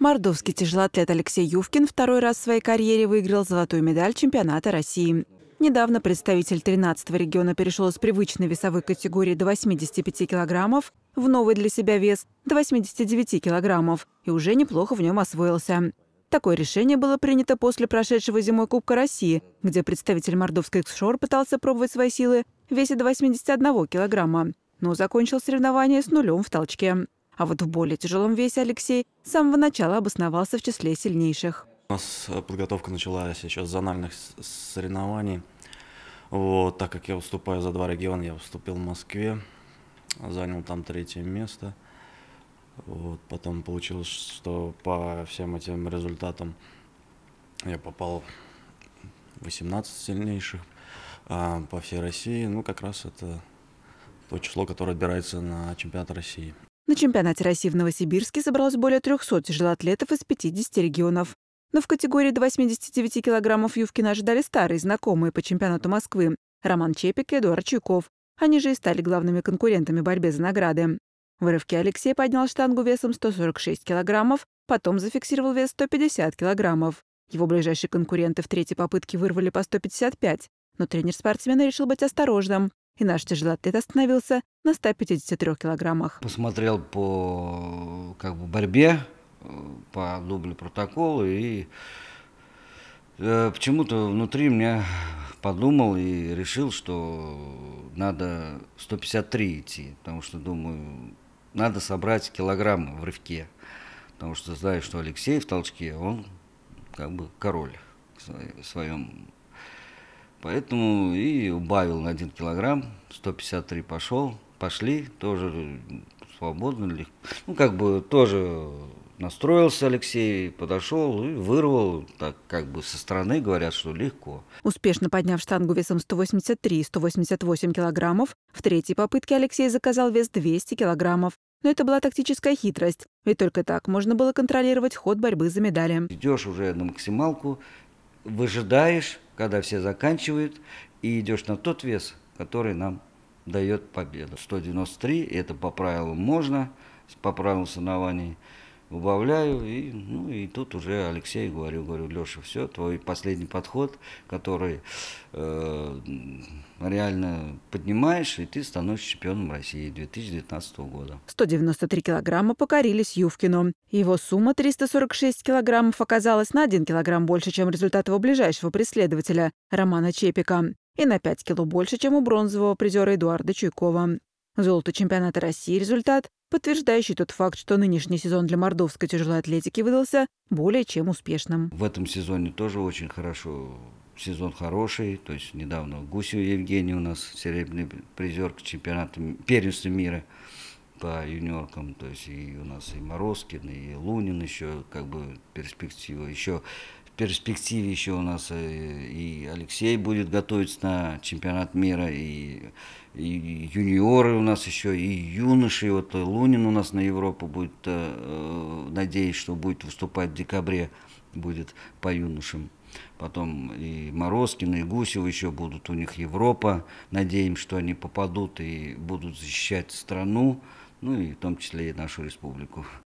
Мордовский тяжелоатлет Алексей Ювкин второй раз в своей карьере выиграл золотую медаль чемпионата России. Недавно представитель 13-го региона перешел из привычной весовой категории до 85 килограммов в новый для себя вес до 89 килограммов и уже неплохо в нем освоился. Такое решение было принято после прошедшего зимой Кубка России, где представитель мордовской экс-шор пытался пробовать свои силы в весе до 81 килограмма, но закончил соревнование с нулем в толчке. А вот в более тяжелом весе Алексей с самого начала обосновался в числе сильнейших. У нас э, подготовка началась сейчас с зональных соревнований. Вот, так как я выступаю за два региона, я выступил в Москве, занял там третье место. Вот, потом получилось, что по всем этим результатам я попал в 18 сильнейших а по всей России. Ну, как раз это то число, которое отбирается на чемпионат России. На чемпионате России в Новосибирске собралось более 300 тяжелоатлетов из 50 регионов. Но в категории до 89 килограммов Ювкина ожидали старые знакомые по чемпионату Москвы – Роман Чепик и Эдуард Чуйков. Они же и стали главными конкурентами в борьбе за награды. В рывке Алексей поднял штангу весом 146 килограммов, потом зафиксировал вес 150 килограммов. Его ближайшие конкуренты в третьей попытке вырвали по 155, но тренер спортсмена решил быть осторожным, и наш тяжелоатлет остановился на 153 килограммах. Посмотрел по как бы, борьбе, э, по дублю протоколу и э, почему-то внутри меня подумал и решил, что надо 153 идти, потому что думаю, надо собрать килограммы в рывке, потому что знаю, что Алексей в толчке, он как бы король в своем. Поэтому и убавил на 1 килограмм, 153 пошел, пошли, тоже э, свободно, легко. Ну, как бы тоже настроился Алексей, подошел и вырвал, так как бы со стороны говорят, что легко. Успешно подняв штангу весом 183 188 килограммов, в третьей попытке Алексей заказал вес 200 килограммов. Но это была тактическая хитрость, ведь только так можно было контролировать ход борьбы за медали. Идешь уже на максималку, выжидаешь, когда все заканчивают, и идешь на тот вес, который нам дает победу. 193, это по правилам можно, по правилам соревнований. Убавляю, и, ну, и тут уже Алексей говорю, говорю, Леша, все, твой последний подход, который э, реально поднимаешь, и ты становишься чемпионом России 2019 года. 193 килограмма покорились Ювкину. Его сумма 346 килограммов оказалась на 1 килограмм больше, чем результат его ближайшего преследователя Романа Чепика и на 5 кило больше, чем у бронзового призера Эдуарда Чуйкова. Золото чемпионата России – результат, подтверждающий тот факт, что нынешний сезон для мордовской тяжелой атлетики выдался более чем успешным. В этом сезоне тоже очень хорошо. Сезон хороший, то есть недавно Гусев Евгений у нас серебряный призер к чемпионату первенства мира по юниоркам, то есть и у нас и Морозкин, и Лунин еще как бы перспектива, еще перспективе еще у нас э, и Алексей будет готовиться на чемпионат мира, и, и юниоры у нас еще, и юноши. Вот Лунин у нас на Европу будет, э, э, надеюсь, что будет выступать в декабре, будет по юношам. Потом и Морозкин, и Гусев еще будут у них Европа. Надеемся, что они попадут и будут защищать страну, ну и в том числе и нашу республику.